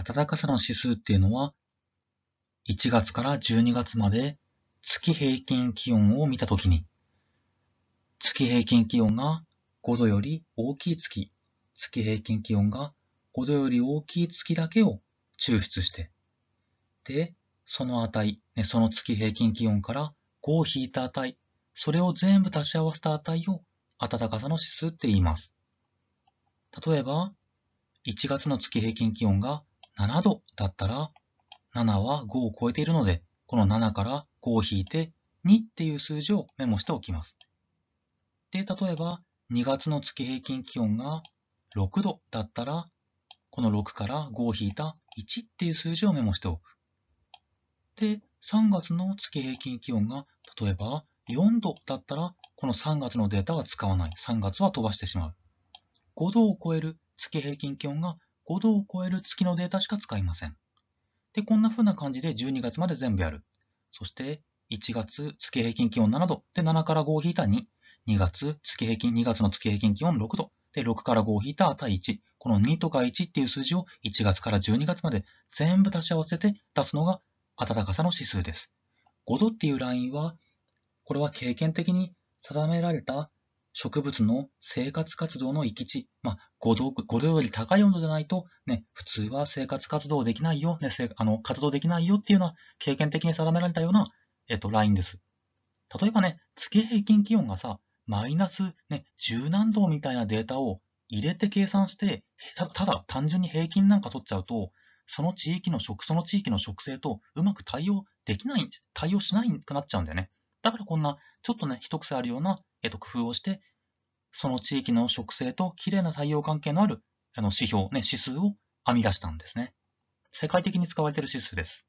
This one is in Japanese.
暖かさの指数っていうのは、1月から12月まで月平均気温を見たときに、月平均気温が5度より大きい月、月平均気温が5度より大きい月だけを抽出して、で、その値、ね、その月平均気温から5を引いた値、それを全部足し合わせた値を暖かさの指数って言います。例えば、1月の月平均気温が7度だったら、7は5を超えているので、この7から5を引いて2っていう数字をメモしておきます。で、例えば2月の月平均気温が6度だったら、この6から5を引いた1っていう数字をメモしておく。で、3月の月平均気温が例えば4度だったら、この3月のデータは使わない。3月は飛ばしてしまう。5度を超える月平均気温が5度を超える月のデータしか使いません。で、こんな風な感じで12月まで全部やる。そして1月月平均気温7度で7から5を引いた2。2月月平均、2月の月平均気温6度で6から5を引いた値1。この2とか1っていう数字を1月から12月まで全部足し合わせて出すのが暖かさの指数です。5度っていうラインは、これは経験的に定められた植物の生活活動の域値、まあ、5, 度5度より高い温度じゃないと、ね、普通は生活活動できないよ、ね、せ、あの活動できないよっていうのは経験的に定められたような、えっと、ラインです。例えばね、月平均気温がさ、マイナス、ね、10何度みたいなデータを入れて計算して、ただ単純に平均なんか取っちゃうと、その地域の食、その地域の植生とうまく対応できない、対応しないくなっちゃうんだよね。だからこんな、ちょっとね、一癖あるような、えっと、工夫をして、その地域の植生と綺麗な太陽関係のあるあの指標、ね、指数を編み出したんですね。世界的に使われている指数です。